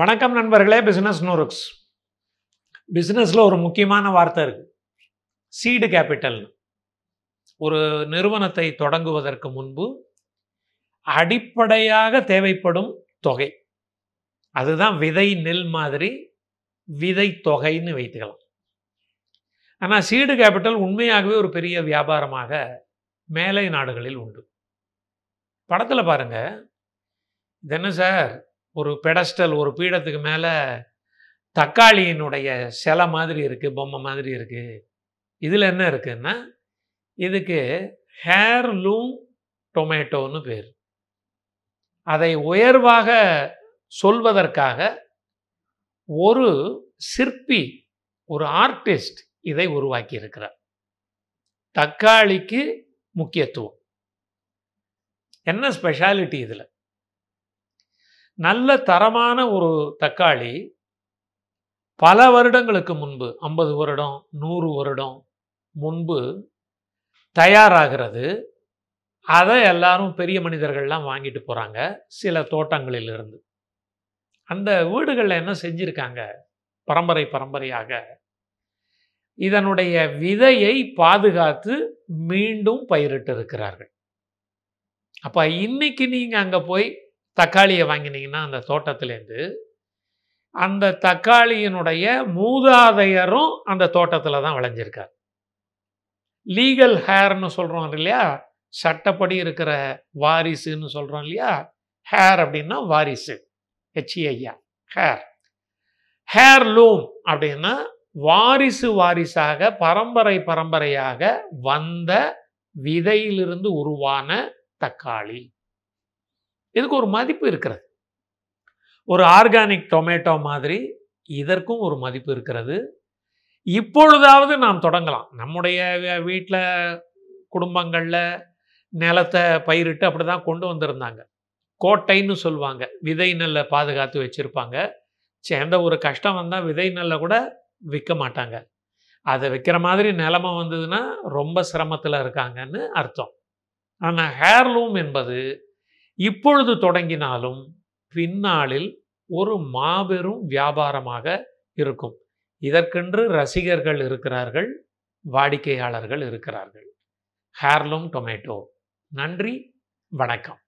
வணக்கம் நண்பர்களே பிஸ்னஸ் நூருக்ஸ் பிஸ்னஸில் ஒரு முக்கியமான வார்த்தை இருக்குது சீடு கேபிட்டல்னு ஒரு நிறுவனத்தை தொடங்குவதற்கு முன்பு அடிப்படையாக தேவைப்படும் தொகை அதுதான் விதை நெல் மாதிரி விதை தொகைன்னு வைத்துக்கலாம் ஆனால் சீடு கேபிட்டல் உண்மையாகவே ஒரு பெரிய வியாபாரமாக மேலை நாடுகளில் உண்டு படத்தில் பாருங்கள் இது என்ன சார் ஒரு பெடஸ்டல் ஒரு பீடத்துக்கு மேலே தக்காளியினுடைய சிலை மாதிரி இருக்குது பொம்மை மாதிரி இருக்குது இதில் என்ன இருக்குன்னா இதுக்கு ஹேர்லூம் டொமேட்டோன்னு பேர் அதை உயர்வாக சொல்வதற்காக ஒரு சிற்பி ஒரு ஆர்டிஸ்ட் இதை உருவாக்கியிருக்கிறார் தக்காளிக்கு முக்கியத்துவம் என்ன ஸ்பெஷாலிட்டி இதில் நல்ல தரமான ஒரு தக்காளி பல வருடங்களுக்கு முன்பு ஐம்பது வருடம் நூறு வருடம் முன்பு தயாராகிறது அதை எல்லாரும் பெரிய மனிதர்கள்லாம் வாங்கிட்டு போகிறாங்க சில தோட்டங்களிலிருந்து அந்த வீடுகளில் என்ன செஞ்சுருக்காங்க பரம்பரை பரம்பரையாக இதனுடைய விதையை பாதுகாத்து மீண்டும் பயிரிட்டு இருக்கிறார்கள் அப்போ இன்னைக்கு நீங்கள் அங்கே போய் தக்காளியை வாங்கினீங்கன்னா அந்த தோட்டத்திலேருந்து அந்த தக்காளியினுடைய மூதாதையரும் அந்த தோட்டத்தில் தான் விளைஞ்சிருக்கார் லீகல் ஹேர்னு சொல்கிறோம் இல்லையா சட்டப்படி இருக்கிற வாரிசுன்னு சொல்கிறோம் இல்லையா ஹேர் அப்படின்னா வாரிசு ஹெச்ஐயா e ஹேர் ஹேர் லூம் அப்படின்னா வாரிசு வாரிசாக பரம்பரை பரம்பரையாக வந்த விதையிலிருந்து உருவான தக்காளி இதுக்கு ஒரு மதிப்பு இருக்கிறது ஒரு ஆர்கானிக் டொமேட்டோ மாதிரி இதற்கும் ஒரு மதிப்பு இருக்கிறது இப்பொழுதாவது நாம் தொடங்கலாம் நம்முடைய வீட்டில் குடும்பங்களில் நிலத்தை பயிரிட்டு அப்படி தான் கொண்டு வந்திருந்தாங்க கோட்டைன்னு சொல்லுவாங்க விதை நெல்லை பாதுகாத்து வச்சுருப்பாங்க சேர்ந்த ஒரு கஷ்டம் வந்தால் விதை நெல்லை கூட விற்க மாட்டாங்க அதை விற்கிற மாதிரி நிலமை வந்ததுன்னா ரொம்ப சிரமத்தில் இருக்காங்கன்னு அர்த்தம் ஆனால் ஹேர்லூம் என்பது இப்பொழுது தொடங்கினாலும் பின்னாளில் ஒரு மாபெரும் வியாபாரமாக இருக்கும் இதற்கென்று ரசிகர்கள் இருக்கிறார்கள் வாடிக்கையாளர்கள் இருக்கிறார்கள் ஹேர்லூம் டொமேட்டோ நன்றி வணக்கம்